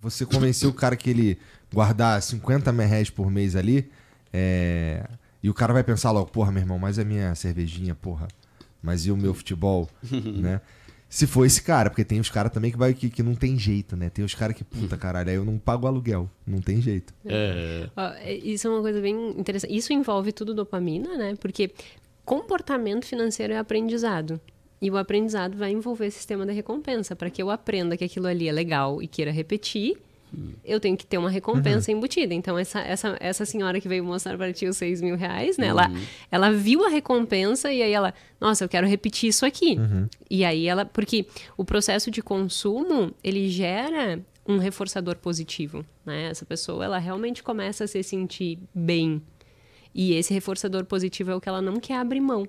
você convencer o cara que ele guardar 50 mil reais por mês ali, é... e o cara vai pensar logo, porra, meu irmão, mas a minha cervejinha, porra, mas e o meu futebol, né? Se for esse cara, porque tem os caras também que vai que, que não tem jeito, né? Tem os caras que, puta caralho, aí eu não pago aluguel. Não tem jeito. É. é. Ó, é, isso é uma coisa bem interessante. Isso envolve tudo dopamina, né? Porque comportamento financeiro é aprendizado. E o aprendizado vai envolver o sistema da recompensa. Para que eu aprenda que aquilo ali é legal e queira repetir, eu tenho que ter uma recompensa uhum. embutida. Então, essa, essa, essa senhora que veio mostrar para ti os seis mil reais, né? Uhum. Ela, ela viu a recompensa e aí ela, nossa, eu quero repetir isso aqui. Uhum. E aí ela, porque o processo de consumo, ele gera um reforçador positivo, né? Essa pessoa, ela realmente começa a se sentir bem. E esse reforçador positivo é o que ela não quer abrir mão.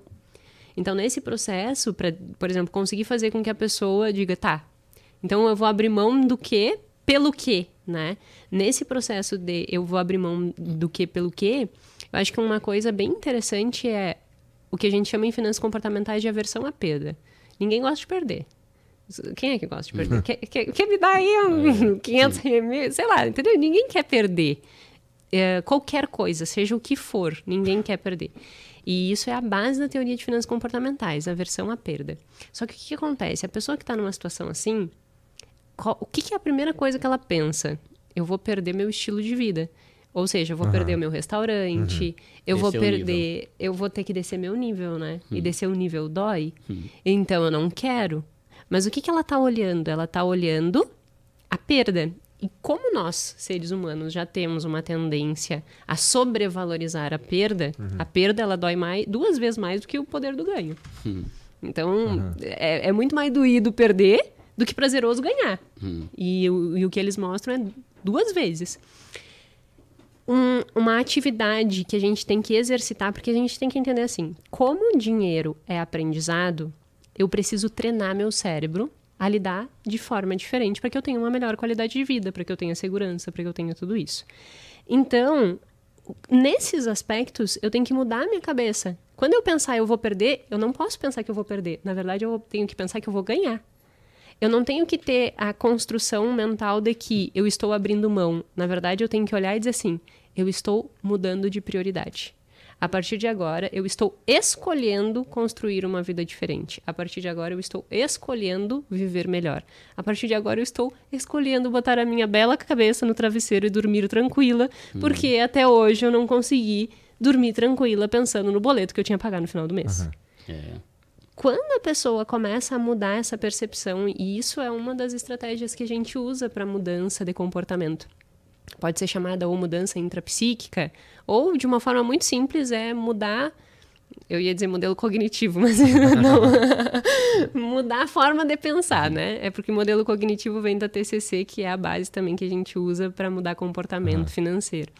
Então, nesse processo, por exemplo, conseguir fazer com que a pessoa diga, tá, então eu vou abrir mão do que pelo que, né? Nesse processo de eu vou abrir mão do que pelo que, eu acho que uma coisa bem interessante é o que a gente chama em finanças comportamentais de aversão à perda. Ninguém gosta de perder. Quem é que gosta de perder? quer, quer, quer, me dar aí um 500 é, mil, sei lá, entendeu? Ninguém quer perder. É, qualquer coisa, seja o que for, ninguém quer perder. E isso é a base da teoria de finanças comportamentais, a versão à perda. Só que o que, que acontece? A pessoa que está numa situação assim, qual, o que, que, é a primeira coisa que ela pensa? Eu vou perder meu estilo de vida. Ou seja, eu vou uhum. perder o meu restaurante, uhum. eu vou perder, eu vou ter que descer meu nível, né? Hum. E uhum. descer o nível dói. Hum. Então eu não quero. Mas o que, que ela está olhando? Ela está olhando a perda. E como nós, seres humanos, já temos uma tendência a sobrevalorizar a perda, uhum. a perda ela dói mais, duas vezes mais do que o poder do ganho. Uhum. Então, uhum. é, é, muito mais doído perder do que prazeroso ganhar. Uhum. E, o, e o que eles mostram é duas vezes. Um, uma atividade que a gente tem que exercitar, porque a gente tem que entender assim: como o dinheiro é aprendizado, eu preciso treinar meu cérebro a lidar de forma diferente para que eu tenha uma melhor qualidade de vida, para que eu tenha segurança, para que eu tenha tudo isso. Então, nesses aspectos, eu tenho que mudar a minha cabeça. Quando eu pensar eu vou perder, eu não posso pensar que eu vou perder. Na verdade, eu tenho que pensar que eu vou ganhar. Eu não tenho que ter a construção mental de que eu estou abrindo mão. Na verdade, eu tenho que olhar e dizer assim: eu estou mudando de prioridade. A partir de agora, eu estou escolhendo construir uma vida diferente. A partir de agora, eu estou escolhendo viver melhor. A partir de agora, eu estou escolhendo botar a minha bela cabeça no travesseiro e dormir tranquila, hum. porque até hoje eu não consegui dormir tranquila pensando no boleto que eu tinha que pagar no final do mês. Uhum. Quando a pessoa começa a mudar essa percepção, e isso é uma das estratégias que a gente usa para mudança de comportamento pode ser chamada ou mudança intrapsíquica, ou de uma forma muito simples é mudar eu ia dizer modelo cognitivo, mas não. Mudar a forma de pensar, né? É porque o modelo cognitivo vem da TCC, que é a base também que a gente usa para mudar comportamento uhum. financeiro.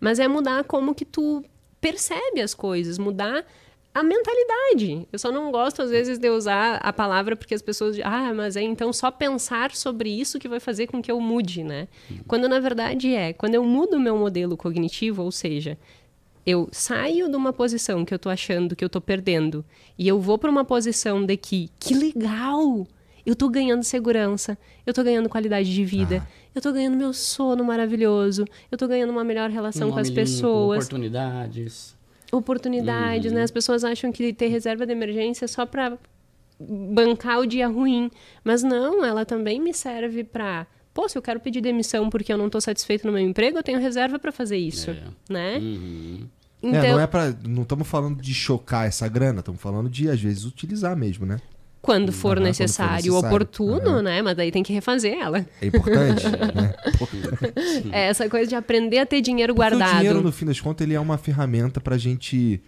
Mas é mudar como que tu percebe as coisas, mudar a mentalidade. Eu só não gosto, às vezes, de usar a palavra porque as pessoas dizem, ah, mas é então só pensar sobre isso que vai fazer com que eu mude, né? Uhum. Quando na verdade é, quando eu mudo o meu modelo cognitivo, ou seja, eu saio de uma posição que eu tô achando que eu tô perdendo e eu vou para uma posição de que, que legal! Eu tô ganhando segurança, eu tô ganhando qualidade de vida, ah. eu tô ganhando meu sono maravilhoso, eu tô ganhando uma melhor relação um com as pessoas. Com oportunidades oportunidades, né? uhum. né? As pessoas acham que ter reserva de emergência é só para bancar o dia ruim, mas não, ela também me serve para Pô, se eu quero pedir demissão porque eu não estou satisfeito no meu emprego, eu tenho reserva para fazer isso, é. né? Uhum. É, então... É, não é para, não estamos falando de chocar essa grana, estamos falando de às vezes utilizar mesmo, né? É quando for necessário, for necessário. oportuno, né? Mas daí tem que refazer ela. É importante, né? é essa coisa de aprender a ter dinheiro Porque guardado. O dinheiro, no fim das contas, ele é uma ferramenta para a gente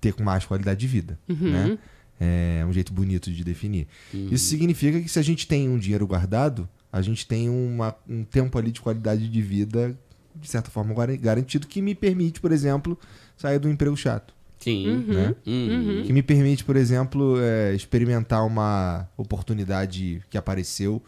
ter mais qualidade de vida, uhum. né? É um jeito bonito de definir. Uhum. Isso significa que se a gente tem um dinheiro guardado, a gente tem uma, um tempo ali de qualidade de vida, de certa forma, garantido, que me permite, por exemplo, sair do emprego chato. Sim. Uhum, né? uhum. Que me permite, por exemplo, é, experimentar uma oportunidade que apareceu,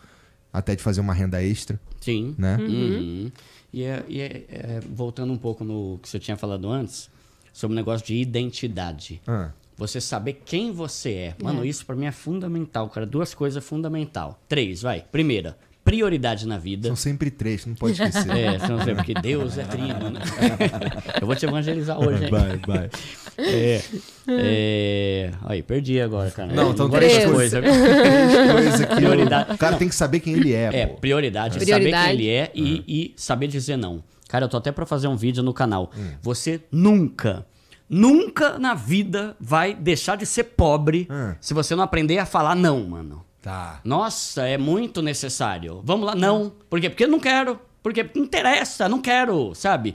até de fazer uma renda extra. Sim. Né? Uhum. uhum. E, é, e é, é, voltando um pouco no que você tinha falado antes, sobre o negócio de identidade. Ah. Você saber quem você é. Mano, é. isso para mim é fundamental, cara. Duas coisas é fundamental. Três, vai. Primeira, prioridades na vida. São sempre três, não pode esquecer. É, são sempre, porque Deus é trino. Né? Eu vou te evangelizar hoje, Vai, vai. É, é... Aí, perdi agora, cara. Não, então é três coisas. Coisa que prioridade... O cara não. tem que saber quem ele é. É, pô. prioridade, prioridade. É. saber quem ele é e, uhum. e saber dizer não. Cara, eu tô até para fazer um vídeo no canal. Hum. Você nunca nunca na vida vai deixar de ser pobre hum. se você não aprender a falar não, mano. Tá. Nossa, é muito necessário. Vamos lá, não. Por quê? Porque eu não quero. Porque interessa, não quero, sabe?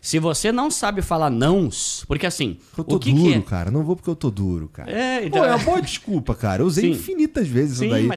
Se você não sabe falar não porque assim. Eu tô o que duro, que é? cara. Não vou porque eu tô duro, cara. É, então... Pô, é, é uma boa desculpa, cara. Eu usei Sim. infinitas vezes Sim, isso daí. Mas...